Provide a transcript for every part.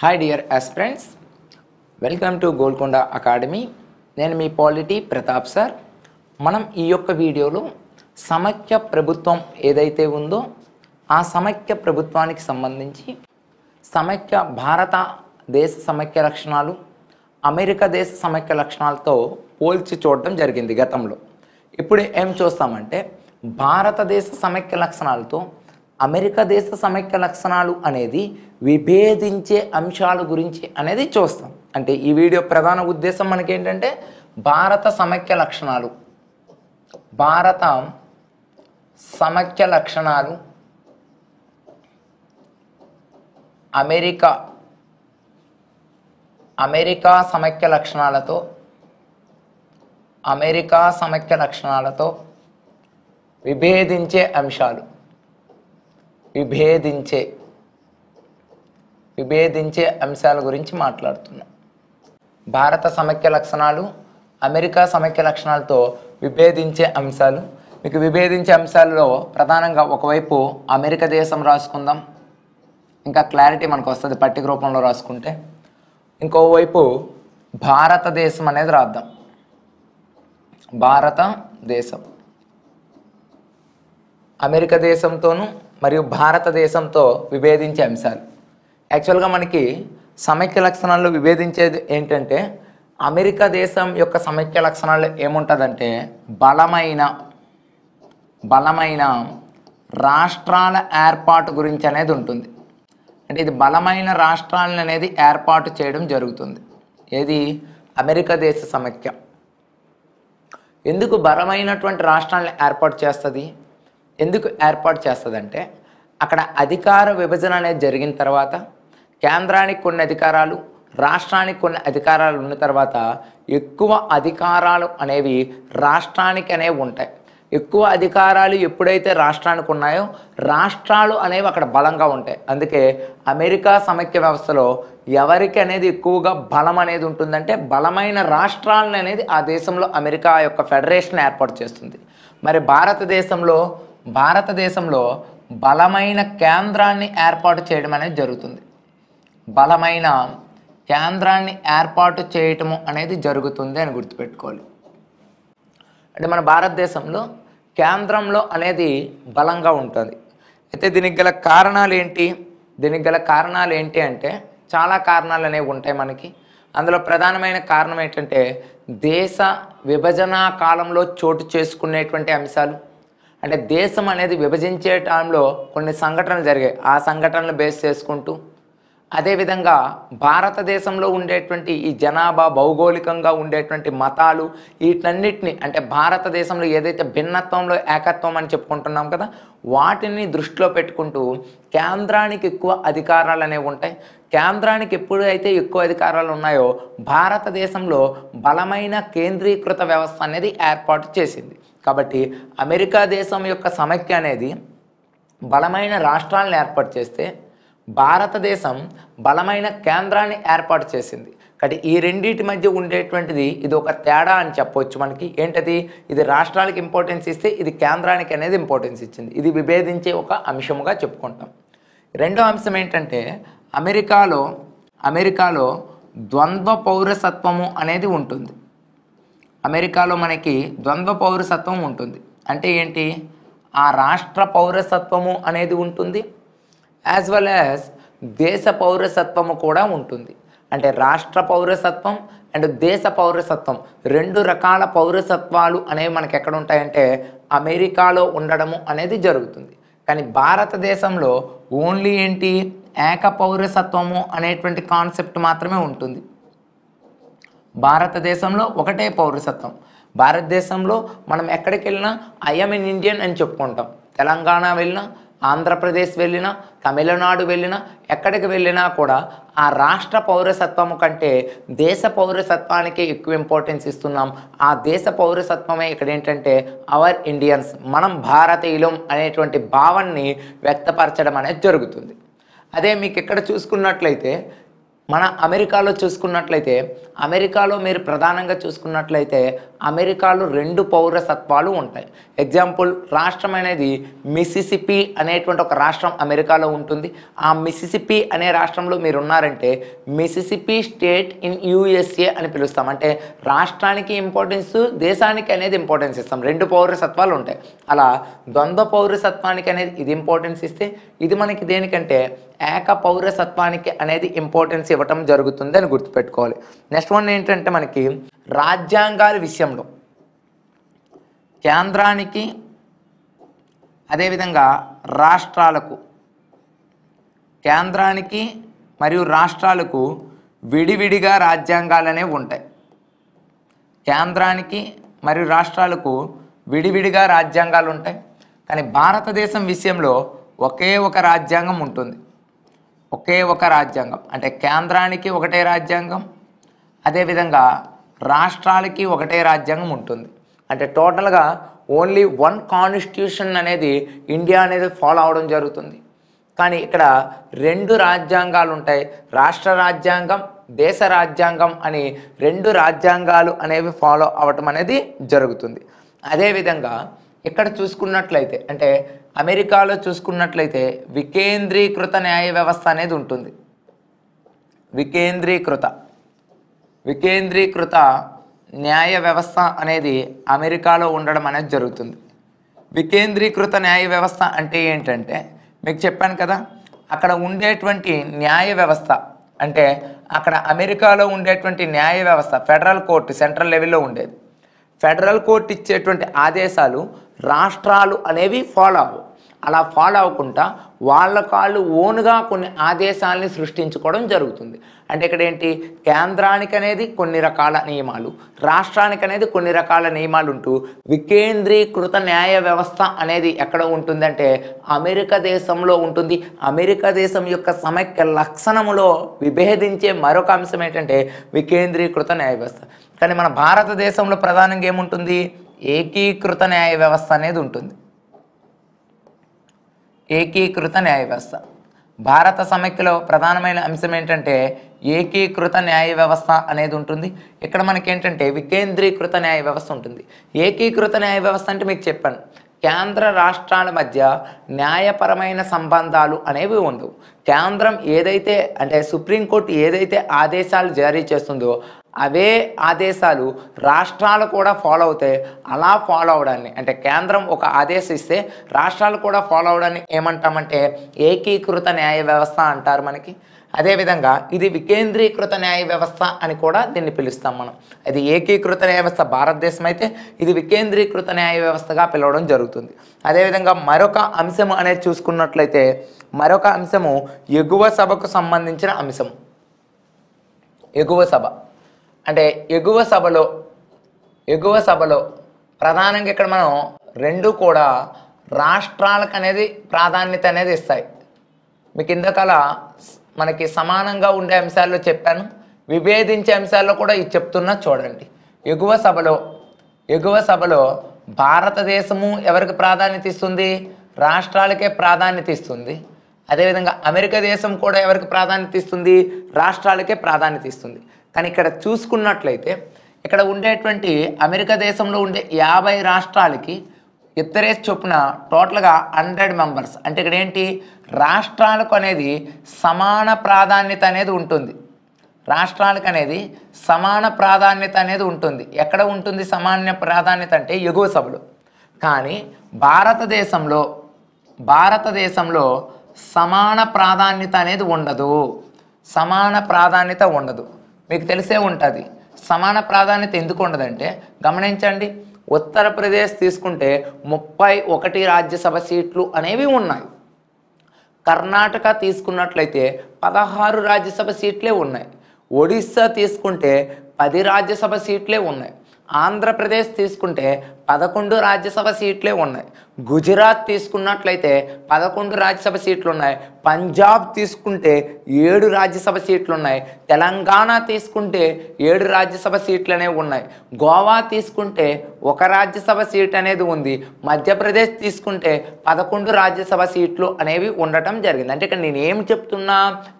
hi dear aspirants welcome to Golconda academy నేను మీ polity Pratap sir మనం ఈ యొక్క వీడియోలో సమైక్య ప్రభుత్వం ఏదైతే ఉందో ఆ సమైక్య ప్రభుత్వానికి సంబంధించి సమైక్య భారత దేశ సమైక్య లక్షణాలు అమెరికా దేశ సమైక్య లక్షణాలతో పోల్చి చూడటం జరిగింది గతంలో ఇప్పుడు ఏం చూస్తామంటే భారతదేశ సమైక్య లక్షణాలతో అమెరికా దేశ సమైక్య లక్షణాలు అనేది విభేదించే అంశాల గురించి అనేది చూస్తాం అంటే ఈ వీడియో ప్రధాన ఉద్దేశం మనకేంటంటే భారత సమైక్య లక్షణాలు భారత సమైక్య లక్షణాలు అమెరికా అమెరికా సమైక్య లక్షణాలతో అమెరికా సమైక్య లక్షణాలతో విభేదించే అంశాలు విభేదించే విభేదించే అంశాల గురించి మాట్లాడుతున్నాం భారత సమైక్య లక్షణాలు అమెరికా సమైక్య లక్షణాలతో విభేదించే అంశాలు మీకు విభేదించే అంశాలలో ప్రధానంగా ఒకవైపు అమెరికా దేశం రాసుకుందాం ఇంకా క్లారిటీ మనకు వస్తుంది పట్టిక రూపంలో రాసుకుంటే ఇంకోవైపు భారతదేశం అనేది రాద్దాం భారతదేశం అమెరికా దేశంతోనూ మరియు భారతదేశంతో విభేదించే అంశాలు యాక్చువల్గా మనకి సమైక్య లక్షణాలు విభేదించేది ఏంటంటే అమెరికా దేశం యొక్క సమైక్య లక్షణాలు ఏముంటుందంటే బలమైన బలమైన రాష్ట్రాల ఏర్పాటు గురించి అనేది ఉంటుంది అంటే ఇది బలమైన రాష్ట్రాలను అనేది ఏర్పాటు చేయడం జరుగుతుంది ఏది అమెరికా దేశ సమైక్య ఎందుకు బలమైనటువంటి రాష్ట్రాలను ఏర్పాటు చేస్తుంది ఎందుకు ఏర్పాటు చేస్తుందంటే అక్కడ అధికార విభజన అనేది జరిగిన తర్వాత కేంద్రానికి కొన్ని అధికారాలు రాష్ట్రానికి కొన్ని అధికారాలు ఉన్న తర్వాత ఎక్కువ అధికారాలు అనేవి రాష్ట్రానికి అనేవి ఉంటాయి ఎక్కువ అధికారాలు ఎప్పుడైతే రాష్ట్రానికి ఉన్నాయో రాష్ట్రాలు అనేవి అక్కడ బలంగా ఉంటాయి అందుకే అమెరికా సమైక్య వ్యవస్థలో ఎవరికి అనేది ఎక్కువగా బలం అనేది ఉంటుందంటే బలమైన రాష్ట్రాలను అనేది ఆ దేశంలో అమెరికా యొక్క ఫెడరేషన్ ఏర్పాటు చేస్తుంది మరి భారతదేశంలో భారతదేశంలో బలమైన కేంద్రాన్ని ఏర్పాటు చేయడం అనేది జరుగుతుంది బలమైన కేంద్రాన్ని ఏర్పాటు చేయటము అనేది జరుగుతుంది అని గుర్తుపెట్టుకోవాలి అంటే మన భారతదేశంలో కేంద్రంలో అనేది బలంగా ఉంటుంది అయితే దీనికి గల కారణాలు ఏంటి దీనికి గల కారణాలు ఏంటి అంటే చాలా కారణాలు అనేవి ఉంటాయి మనకి అందులో ప్రధానమైన కారణం ఏంటంటే దేశ విభజన కాలంలో చోటు చేసుకునేటువంటి అంశాలు అంటే దేశం అనేది విభజించే టైంలో కొన్ని సంఘటనలు జరిగాయి ఆ సంఘటనలు బేస్ చేసుకుంటూ అదేవిధంగా భారతదేశంలో ఉండేటువంటి ఈ జనాభా భౌగోళికంగా ఉండేటువంటి మతాలు వీటన్నిటిని అంటే భారతదేశంలో ఏదైతే భిన్నత్వంలో ఏకత్వం అని చెప్పుకుంటున్నాం కదా వాటిని దృష్టిలో పెట్టుకుంటూ కేంద్రానికి ఎక్కువ అధికారాలు అనేవి ఉంటాయి కేంద్రానికి ఎప్పుడైతే ఎక్కువ అధికారాలు ఉన్నాయో భారతదేశంలో బలమైన కేంద్రీకృత వ్యవస్థ అనేది ఏర్పాటు చేసింది కాబట్టి అమెరికా దేశం యొక్క సమైక్య అనేది బలమైన రాష్ట్రాలను ఏర్పాటు చేస్తే భారతదేశం బలమైన కేంద్రాన్ని ఏర్పాటు చేసింది కాబట్టి ఈ రెండింటి మధ్య ఉండేటువంటిది ఇది ఒక తేడా అని చెప్పవచ్చు మనకి ఏంటది ఇది రాష్ట్రాలకు ఇంపార్టెన్స్ ఇస్తే ఇది కేంద్రానికి అనేది ఇంపార్టెన్స్ ఇచ్చింది ఇది విభేదించే ఒక అంశముగా చెప్పుకుంటాం రెండో అంశం ఏంటంటే అమెరికాలో అమెరికాలో ద్వంద్వ పౌరసత్వము అనేది ఉంటుంది అమెరికాలో మనకి ద్వంద్వ పౌరసత్వం ఉంటుంది అంటే ఏంటి ఆ రాష్ట్ర పౌరసత్వము అనేది ఉంటుంది యాజ్ వెల్ యాజ్ దేశ పౌరసత్వము కూడా ఉంటుంది అంటే రాష్ట్ర పౌరసత్వం అండ్ దేశ పౌరసత్వం రెండు రకాల పౌరసత్వాలు అనేవి మనకి ఎక్కడ ఉంటాయంటే అమెరికాలో ఉండడము అనేది జరుగుతుంది కానీ భారతదేశంలో ఓన్లీ ఏంటి ఏక పౌరసత్వము అనేటువంటి కాన్సెప్ట్ మాత్రమే ఉంటుంది భారతదేశంలో ఒకటే పౌరసత్వం భారతదేశంలో మనం ఎక్కడికి వెళ్ళినా ఐఎమ్ ఇన్ ఇండియన్ అని చెప్పుకుంటాం తెలంగాణ వెళ్ళినా ఆంధ్రప్రదేశ్ వెళ్ళినా తమిళనాడు వెళ్ళినా ఎక్కడికి వెళ్ళినా కూడా ఆ రాష్ట్ర పౌరసత్వము కంటే దేశ పౌరసత్వానికి ఎక్కువ ఇంపార్టెన్స్ ఇస్తున్నాం ఆ దేశ పౌరసత్వమే ఇక్కడ ఏంటంటే అవర్ ఇండియన్స్ మనం భారతీయులం అనేటువంటి భావాన్ని వ్యక్తపరచడం అనేది జరుగుతుంది అదే మీకు ఇక్కడ చూసుకున్నట్లయితే మన అమెరికాలో చూసుకున్నట్లయితే అమెరికాలో మీరు ప్రధానంగా చూసుకున్నట్లయితే అమెరికాలో రెండు పౌరసత్వాలు ఉంటాయి ఎగ్జాంపుల్ రాష్ట్రం అనేది మిసిసిపి అనేటువంటి ఒక రాష్ట్రం అమెరికాలో ఉంటుంది ఆ మిసిసిపి అనే రాష్ట్రంలో మీరు ఉన్నారంటే మిసిసిపి స్టేట్ ఇన్ యూఎస్ఏ అని పిలుస్తాం అంటే రాష్ట్రానికి ఇంపార్టెన్స్ దేశానికి అనేది ఇంపార్టెన్స్ ఇస్తాం రెండు పౌరసత్వాలు ఉంటాయి అలా ద్వంద్వ పౌరసత్వానికి అనేది ఇది ఇంపార్టెన్స్ ఇస్తే ఇది మనకి దేనికంటే ఏక పౌరసత్వానికి అనేది ఇంపార్టెన్స్ ఇవ్వటం జరుగుతుంది అని గుర్తుపెట్టుకోవాలి నెక్స్ట్ వన్ ఏంటంటే మనకి రాజ్యాంగాల విషయంలో కేంద్రానికి అదేవిధంగా రాష్ట్రాలకు కేంద్రానికి మరియు రాష్ట్రాలకు విడివిడిగా రాజ్యాంగాలు అనేవి ఉంటాయి కేంద్రానికి మరియు రాష్ట్రాలకు విడివిడిగా రాజ్యాంగాలు ఉంటాయి కానీ భారతదేశం విషయంలో ఒకే ఒక రాజ్యాంగం ఉంటుంది ఒకే ఒక రాజ్యాంగం అంటే కేంద్రానికి ఒకటే రాజ్యాంగం అదేవిధంగా రాష్ట్రాలకి ఒకటే రాజ్యాంగం ఉంటుంది అంటే టోటల్గా ఓన్లీ వన్ కాన్స్టిట్యూషన్ అనేది ఇండియా అనేది ఫాలో అవడం జరుగుతుంది కానీ ఇక్కడ రెండు రాజ్యాంగాలు ఉంటాయి రాష్ట్ర రాజ్యాంగం దేశ రాజ్యాంగం అని రెండు రాజ్యాంగాలు అనేవి ఫాలో అవటం అనేది జరుగుతుంది అదేవిధంగా ఇక్కడ చూసుకున్నట్లయితే అంటే అమెరికాలో చూసుకున్నట్లయితే వికేంద్రీకృత న్యాయ వ్యవస్థ అనేది ఉంటుంది వికేంద్రీకృత వికేంద్రీకృత న్యాయ వ్యవస్థ అనేది అమెరికాలో ఉండడం అనేది జరుగుతుంది వికేంద్రీకృత న్యాయ వ్యవస్థ అంటే ఏంటంటే మీకు చెప్పాను కదా అక్కడ ఉండేటువంటి న్యాయ వ్యవస్థ అంటే అక్కడ అమెరికాలో ఉండేటువంటి న్యాయ వ్యవస్థ ఫెడరల్ కోర్టు సెంట్రల్ లెవెల్లో ఉండేది ఫెడరల్ కోర్టు ఇచ్చేటువంటి ఆదేశాలు రాష్ట్రాలు అనేవి ఫాలో అవ్వు అలా ఫాలో అవ్వకుండా వాళ్ళ కాళ్ళు ఓన్గా కొన్ని ఆదేశాలని సృష్టించుకోవడం జరుగుతుంది అంటే ఇక్కడ ఏంటి కేంద్రానికి అనేది కొన్ని రకాల నియమాలు రాష్ట్రానికి అనేది కొన్ని రకాల నియమాలు ఉంటూ వికేంద్రీకృత న్యాయ వ్యవస్థ అనేది ఎక్కడ ఉంటుందంటే అమెరికా దేశంలో ఉంటుంది అమెరికా దేశం యొక్క సమైక్య లక్షణములో విభేదించే మరొక అంశం ఏంటంటే వికేంద్రీకృత న్యాయ వ్యవస్థ కానీ మన భారతదేశంలో ప్రధానంగా ఏముంటుంది ఏకీకృత న్యాయ వ్యవస్థ అనేది ఉంటుంది ఏకీకృత న్యాయ వ్యవస్థ భారత సమైక్యలో ప్రధానమైన అంశం ఏంటంటే ఏకీకృత న్యాయ వ్యవస్థ అనేది ఉంటుంది ఇక్కడ మనకేంటంటే వికేంద్రీకృత న్యాయ వ్యవస్థ ఉంటుంది ఏకీకృత న్యాయ వ్యవస్థ అంటే మీకు చెప్పాను కేంద్ర రాష్ట్రాల మధ్య న్యాయపరమైన సంబంధాలు అనేవి ఉండవు కేంద్రం ఏదైతే అంటే సుప్రీంకోర్టు ఏదైతే ఆదేశాలు జారీ చేస్తుందో అవే ఆదేశాలు రాష్ట్రాలు కూడా ఫాలో అవుతాయి అలా ఫాలో అవడాన్ని అంటే కేంద్రం ఒక ఆదేశిస్తే రాష్ట్రాలు కూడా ఫాలో అవడాన్ని ఏమంటామంటే ఏకీకృత న్యాయ వ్యవస్థ అంటారు మనకి అదేవిధంగా ఇది వికేంద్రీకృత న్యాయ వ్యవస్థ అని కూడా దీన్ని పిలుస్తాం మనం అది ఏకీకృత న్యాయ వ్యవస్థ భారతదేశం అయితే ఇది వికేంద్రీకృత న్యాయ వ్యవస్థగా పిలవడం జరుగుతుంది అదేవిధంగా మరొక అంశం అనేది చూసుకున్నట్లయితే మరొక అంశము ఎగువ సభకు సంబంధించిన అంశం ఎగువ సభ అంటే ఎగువ సభలో ఎగువ సభలో ప్రధానంగా ఇక్కడ మనం రెండు కూడా రాష్ట్రాలకు అనేది ప్రాధాన్యత అనేది ఇస్తాయి మీకు ఇంతకాల మనకి సమానంగా ఉండే అంశాల్లో చెప్పాను విభేదించే అంశాల్లో కూడా ఇది చెప్తున్నా చూడండి ఎగువ సభలో ఎగువ సభలో భారతదేశము ఎవరికి ప్రాధాన్యత ఇస్తుంది రాష్ట్రాలకే ప్రాధాన్యత ఇస్తుంది అదేవిధంగా అమెరికా దేశం కూడా ఎవరికి ప్రాధాన్యత ఇస్తుంది రాష్ట్రాలకే ప్రాధాన్యత ఇస్తుంది కానీ ఇక్కడ చూసుకున్నట్లయితే ఇక్కడ ఉండేటువంటి అమెరికా దేశంలో ఉండే యాభై రాష్ట్రాలకి ఇత్తరేస్ చొప్పున టోటల్గా హండ్రెడ్ మెంబర్స్ అంటే ఇక్కడ ఏంటి రాష్ట్రాలకు అనేది సమాన ప్రాధాన్యత అనేది ఉంటుంది రాష్ట్రాలకు అనేది సమాన ప్రాధాన్యత అనేది ఉంటుంది ఎక్కడ ఉంటుంది సమాన ప్రాధాన్యత అంటే ఎగువ సభలు కానీ భారతదేశంలో భారతదేశంలో సమాన ప్రాధాన్యత అనేది ఉండదు సమాన ప్రాధాన్యత ఉండదు మీకు తెలిసే ఉంటుంది సమాన ప్రాధాన్యత ఎందుకు ఉండదంటే గమనించండి ఉత్తరప్రదేశ్ తీసుకుంటే ముప్పై ఒకటి రాజ్యసభ సీట్లు అనేవి ఉన్నాయి కర్ణాటక తీసుకున్నట్లయితే పదహారు రాజ్యసభ సీట్లే ఉన్నాయి ఒడిస్సా తీసుకుంటే పది రాజ్యసభ సీట్లే ఉన్నాయి ఆంధ్రప్రదేశ్ తీసుకుంటే పదకొండు రాజ్యసభ సీట్లే ఉన్నాయి గుజరాత్ తీసుకున్నట్లయితే పదకొండు రాజ్యసభ సీట్లు ఉన్నాయి పంజాబ్ తీసుకుంటే ఏడు రాజ్యసభ సీట్లు ఉన్నాయి తెలంగాణ తీసుకుంటే ఏడు రాజ్యసభ సీట్లు అనేవి ఉన్నాయి గోవా తీసుకుంటే ఒక రాజ్యసభ సీట్ అనేది ఉంది మధ్యప్రదేశ్ తీసుకుంటే పదకొండు రాజ్యసభ సీట్లు అనేవి ఉండటం జరిగింది అంటే ఇక్కడ నేను ఏం చెప్తున్నా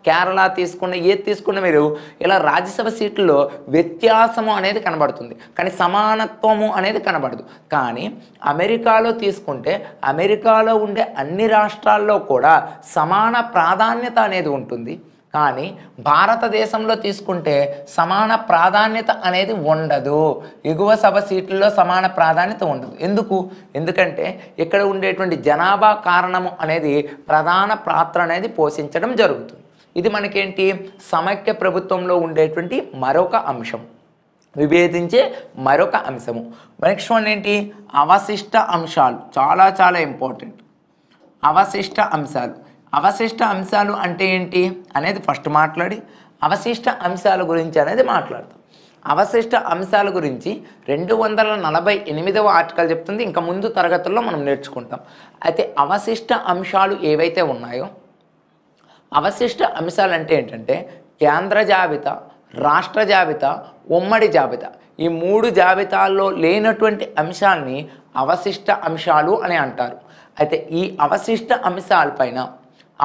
కేరళ తీసుకున్న ఏది తీసుకున్న మీరు ఇలా రాజ్యసభ సీట్లలో వ్యత్యాసము అనేది కనబడుతుంది కానీ సమానత్వము అనేది కనబడదు కానీ అమెరికాలో తీసుకుంటే అమెరికాలో ఉండే అన్ని రాష్ట్రాల్లో కూడా సమాన ప్రాధాన్యత అనేది ఉంటుంది కానీ భారతదేశంలో తీసుకుంటే సమాన ప్రాధాన్యత అనేది ఉండదు ఎగువ సభ సీట్లలో సమాన ప్రాధాన్యత ఉండదు ఎందుకు ఎందుకంటే ఇక్కడ ఉండేటువంటి జనాభా కారణము అనేది ప్రధాన పాత్ర అనేది పోషించడం జరుగుతుంది ఇది మనకేంటి సమైక్య ప్రభుత్వంలో ఉండేటువంటి మరొక అంశం విభేదించే మరొక అంశము నెక్స్ట్ వన్ ఏంటి అవశిష్ట అంశాలు చాలా చాలా ఇంపార్టెంట్ అవశిష్ట అంశాలు అవశిష్ట అంశాలు అంటే ఏంటి అనేది ఫస్ట్ మాట్లాడి అవశిష్ట అంశాల గురించి అనేది మాట్లాడతాం అవశిష్ట అంశాల గురించి రెండు వందల నలభై ఎనిమిదవ ఆర్టికల్ చెప్తుంది ఇంకా ముందు తరగతుల్లో మనం నేర్చుకుంటాం అయితే అవశిష్ట అంశాలు ఏవైతే ఉన్నాయో అవశిష్ట అంశాలు అంటే ఏంటంటే కేంద్ర జాబితా రాష్ట్ర జాబితా ఉమ్మడి జాబితా ఈ మూడు జాబితాల్లో లేనటువంటి అంశాన్ని అవశిష్ట అంశాలు అని అంటారు అయితే ఈ అవశిష్ట అంశాలపైన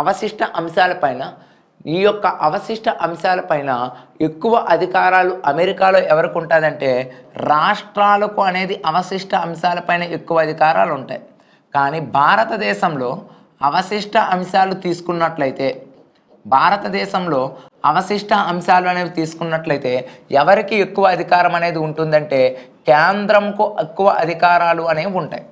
అవశిష్ట అంశాలపైన ఈ యొక్క అవశిష్ట అంశాలపైన ఎక్కువ అధికారాలు అమెరికాలో ఎవరికి ఉంటుందంటే రాష్ట్రాలకు అనేది అవశిష్ట అంశాలపైన ఎక్కువ అధికారాలు ఉంటాయి కానీ భారతదేశంలో అవశిష్ట అంశాలు తీసుకున్నట్లయితే భారతదేశంలో అవశిష్ట అంశాలు అనేవి తీసుకున్నట్లయితే ఎవరికి ఎక్కువ అధికారం అనేది ఉంటుందంటే కేంద్రంకు ఎక్కువ అధికారాలు అనేవి ఉంటాయి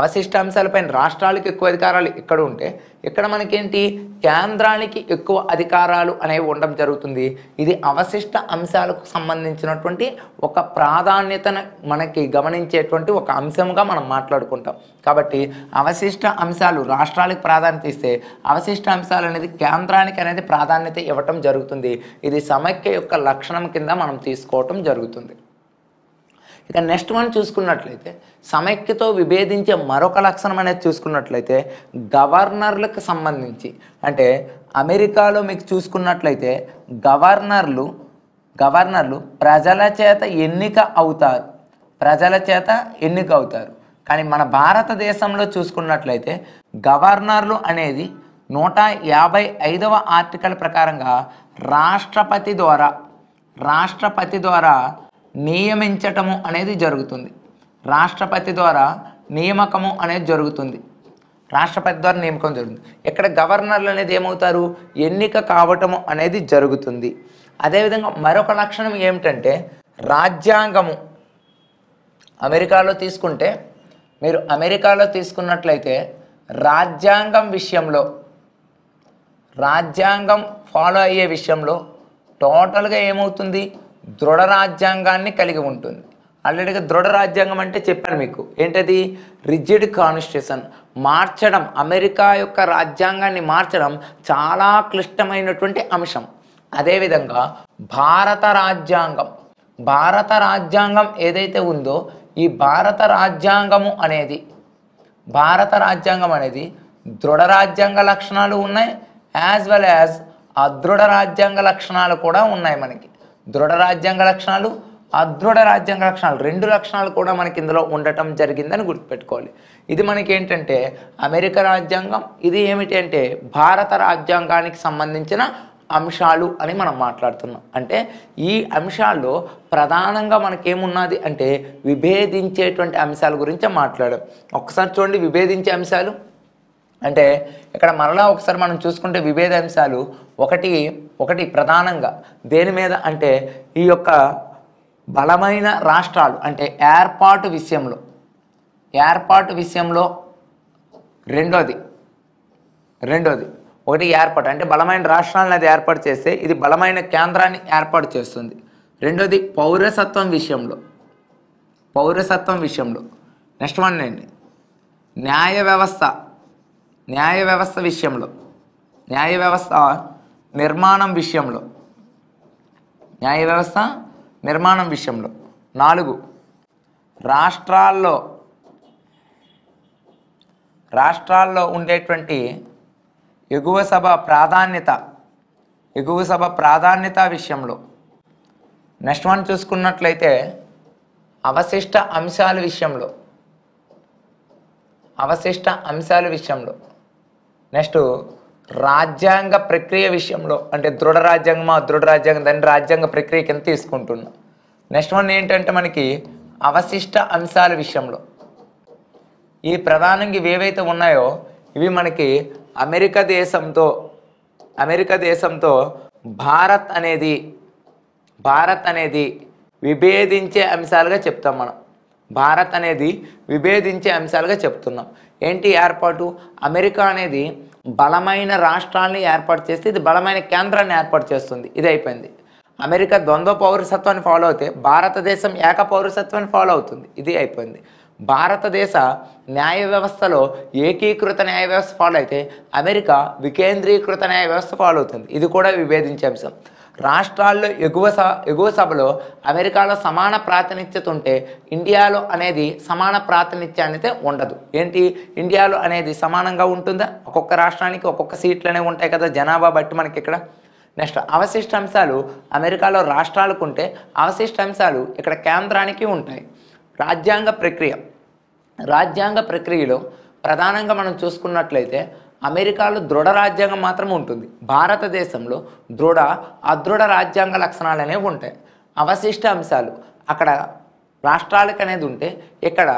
అవశిష్టాంశాలపైన రాష్ట్రాలకు ఎక్కువ అధికారాలు ఇక్కడ ఉంటే ఇక్కడ మనకేంటి కేంద్రానికి ఎక్కువ అధికారాలు అనేవి ఉండడం జరుగుతుంది ఇది అవశిష్ట అంశాలకు సంబంధించినటువంటి ఒక ప్రాధాన్యతను మనకి గమనించేటువంటి ఒక అంశంగా మనం మాట్లాడుకుంటాం కాబట్టి అవశిష్ట అంశాలు రాష్ట్రాలకు ప్రాధాన్యత ఇస్తే అవశిష్ట అంశాలు అనేది కేంద్రానికి అనేది ప్రాధాన్యత ఇవ్వటం జరుగుతుంది ఇది సమైక్య యొక్క లక్షణం కింద మనం తీసుకోవటం జరుగుతుంది ఇక నెక్స్ట్ మనం చూసుకున్నట్లయితే సమైక్యతో విభేదించే మరొక లక్షణం అనేది చూసుకున్నట్లయితే గవర్నర్లకు సంబంధించి అంటే అమెరికాలో మీకు చూసుకున్నట్లయితే గవర్నర్లు గవర్నర్లు ప్రజల చేత ఎన్నిక అవుతారు ప్రజల చేత ఎన్నిక అవుతారు కానీ మన భారతదేశంలో చూసుకున్నట్లయితే గవర్నర్లు అనేది నూట యాభై ఐదవ ఆర్టికల్ ప్రకారంగా రాష్ట్రపతి ద్వారా రాష్ట్రపతి ద్వారా నియమించటము అనేది జరుగుతుంది రాష్ట్రపతి ద్వారా నియమకము అనేది జరుగుతుంది రాష్ట్రపతి ద్వారా నియమకం జరుగుతుంది ఇక్కడ గవర్నర్లు అనేది ఏమవుతారు ఎన్నిక కావటము అనేది జరుగుతుంది అదేవిధంగా మరొక లక్షణం ఏమిటంటే రాజ్యాంగము అమెరికాలో తీసుకుంటే మీరు అమెరికాలో తీసుకున్నట్లయితే రాజ్యాంగం విషయంలో రాజ్యాంగం ఫాలో అయ్యే విషయంలో టోటల్గా ఏమవుతుంది దృఢ రాజ్యాంగాన్ని కలిగి ఉంటుంది ఆల్రెడీగా దృఢ రాజ్యాంగం అంటే చెప్పాను మీకు ఏంటది రిజిడ్ కాన్స్టిట్యూషన్ మార్చడం అమెరికా యొక్క రాజ్యాంగాన్ని మార్చడం చాలా క్లిష్టమైనటువంటి అంశం అదేవిధంగా భారత రాజ్యాంగం భారత రాజ్యాంగం ఏదైతే ఉందో ఈ భారత రాజ్యాంగము అనేది భారత రాజ్యాంగం అనేది దృఢ రాజ్యాంగ లక్షణాలు ఉన్నాయి యాజ్ వెల్ యాజ్ అదృఢ రాజ్యాంగ లక్షణాలు కూడా ఉన్నాయి మనకి దృఢ రాజ్యాంగ లక్షణాలు అదృఢ రాజ్యాంగ లక్షణాలు రెండు లక్షణాలు కూడా మనకి ఇందులో ఉండటం జరిగిందని గుర్తుపెట్టుకోవాలి ఇది మనకి ఏంటంటే అమెరికా రాజ్యాంగం ఇది ఏమిటి అంటే భారత రాజ్యాంగానికి సంబంధించిన అంశాలు అని మనం మాట్లాడుతున్నాం అంటే ఈ అంశాల్లో ప్రధానంగా మనకేమున్నది అంటే విభేదించేటువంటి అంశాల గురించి మాట్లాడాం ఒకసారి చూడండి విభేదించే అంశాలు అంటే ఇక్కడ మరలా ఒకసారి మనం చూసుకుంటే విభేద అంశాలు ఒకటి ఒకటి ప్రధానంగా దేని మీద అంటే ఈ యొక్క బలమైన రాష్ట్రాలు అంటే ఏర్పాటు విషయంలో ఏర్పాటు విషయంలో రెండోది రెండోది ఒకటి ఏర్పాటు అంటే బలమైన రాష్ట్రాలను అది ఏర్పాటు చేస్తే ఇది బలమైన కేంద్రాన్ని ఏర్పాటు చేస్తుంది రెండోది పౌరసత్వం విషయంలో పౌరసత్వం విషయంలో నెక్స్ట్ వన్ అండి న్యాయ వ్యవస్థ న్యాయ వ్యవస్థ విషయంలో న్యాయ వ్యవస్థ నిర్మాణం విషయంలో న్యాయ వ్యవస్థ నిర్మాణం విషయంలో నాలుగు రాష్ట్రాల్లో రాష్ట్రాల్లో ఉండేటువంటి ఎగువ సభ ప్రాధాన్యత ఎగువ సభ ప్రాధాన్యత విషయంలో నెక్స్ట్ వన్ చూసుకున్నట్లయితే అవశిష్ట అంశాల విషయంలో అవశిష్ట అంశాల విషయంలో నెక్స్ట్ రాజ్యాంగ ప్రక్రియ విషయంలో అంటే దృఢ రాజ్యాంగమా దృఢ రాజ్యాంగం దాన్ని రాజ్యాంగ ప్రక్రియ కింద తీసుకుంటున్నాం నెక్స్ట్ వన్ ఏంటంటే మనకి అవశిష్ట అంశాల విషయంలో ఈ ప్రధానంగా ఇవేవైతే ఉన్నాయో ఇవి మనకి అమెరికా దేశంతో అమెరికా దేశంతో భారత్ అనేది భారత్ అనేది విభేదించే అంశాలుగా చెప్తాం మనం భారత్ అనేది విభేదించే అంశాలుగా చెప్తున్నాం ఏంటి ఏర్పాటు అమెరికా అనేది బలమైన రాష్ట్రాల్ని ఏర్పాటు చేస్తే ఇది బలమైన కేంద్రాన్ని ఏర్పాటు చేస్తుంది ఇది అయిపోయింది అమెరికా ద్వంద్వ పౌరసత్వాన్ని ఫాలో అయితే భారతదేశం ఏక పౌరసత్వాన్ని ఫాలో అవుతుంది ఇది అయిపోయింది భారతదేశ న్యాయ వ్యవస్థలో ఏకీకృత న్యాయ వ్యవస్థ ఫాలో అయితే అమెరికా వికేంద్రీకృత న్యాయ వ్యవస్థ ఫాలో అవుతుంది ఇది కూడా విభేదించే అంశం రాష్ట్రాల్లో ఎగువ స ఎగువ సభలో అమెరికాలో సమాన ప్రాతినిధ్యత ఉంటే ఇండియాలో అనేది సమాన ప్రాతినిధ్యాన్ని ఉండదు ఏంటి ఇండియాలో అనేది సమానంగా ఉంటుందా ఒక్కొక్క రాష్ట్రానికి ఒక్కొక్క సీట్లు ఉంటాయి కదా జనాభా బట్టి మనకి ఇక్కడ నెక్స్ట్ అవశిష్ట అంశాలు అమెరికాలో రాష్ట్రాలకు ఉంటే అవశిష్ట అంశాలు ఇక్కడ కేంద్రానికి ఉంటాయి రాజ్యాంగ ప్రక్రియ రాజ్యాంగ ప్రక్రియలో ప్రధానంగా మనం చూసుకున్నట్లయితే అమెరికాలో దృఢ రాజ్యాంగం మాత్రం ఉంటుంది భారతదేశంలో దృఢ అదృఢ రాజ్యాంగ లక్షణాలు అనేవి ఉంటాయి అవశిష్ట అంశాలు అక్కడ రాష్ట్రాలకు అనేది ఉంటే ఇక్కడ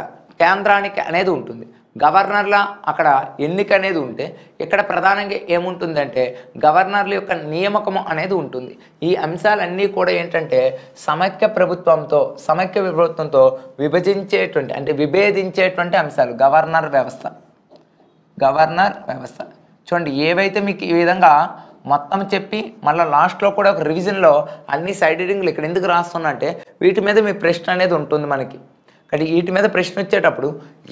కేంద్రానికి అనేది ఉంటుంది గవర్నర్ల అక్కడ ఎన్నిక అనేది ఉంటే ఇక్కడ ప్రధానంగా ఏముంటుందంటే గవర్నర్ల యొక్క నియామకము అనేది ఉంటుంది ఈ అంశాలన్నీ కూడా ఏంటంటే సమైక్య ప్రభుత్వంతో సమైక్య ప్రభుత్వంతో విభజించేటువంటి అంటే విభేదించేటువంటి అంశాలు గవర్నర్ వ్యవస్థ గవర్నర్ వ్యవస్థ చూడండి ఏవైతే మీకు ఈ విధంగా మొత్తం చెప్పి మళ్ళీ లాస్ట్లో కూడా ఒక రివిజన్లో అన్ని సైడ్ రీడింగ్లు ఇక్కడ ఎందుకు రాస్తున్నా అంటే వీటి మీద మీ ప్రశ్న అనేది ఉంటుంది మనకి కానీ వీటి మీద ప్రశ్న వచ్చేటప్పుడు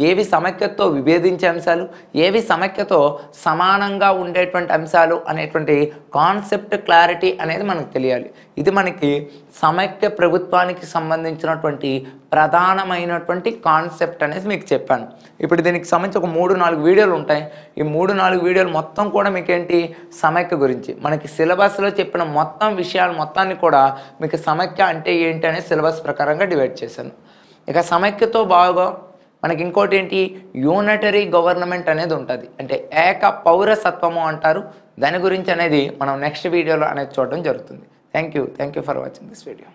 ఏవి సమైక్యతో విభేదించే అంశాలు ఏవి సమైక్యతో సమానంగా ఉండేటువంటి అంశాలు అనేటువంటి కాన్సెప్ట్ క్లారిటీ అనేది మనకు తెలియాలి ఇది మనకి సమైక్య ప్రభుత్వానికి సంబంధించినటువంటి ప్రధానమైనటువంటి కాన్సెప్ట్ అనేసి మీకు చెప్పాను ఇప్పుడు దీనికి సంబంధించి ఒక మూడు నాలుగు వీడియోలు ఉంటాయి ఈ మూడు నాలుగు వీడియోలు మొత్తం కూడా మీకేంటి సమైక్య గురించి మనకి సిలబస్లో చెప్పిన మొత్తం విషయాలు మొత్తాన్ని కూడా మీకు సమైక్య అంటే ఏంటి అనేది సిలబస్ ప్రకారంగా డివైడ్ చేశాను ఇక సమైక్యతో బాగా మనకి ఇంకోటి ఏంటి యూనిటరీ గవర్నమెంట్ అనేది ఉంటుంది అంటే ఏక పౌరసత్వము అంటారు దాని గురించి అనేది మనం నెక్స్ట్ వీడియోలో అనేది చూడడం జరుగుతుంది thank you thank you for watching this video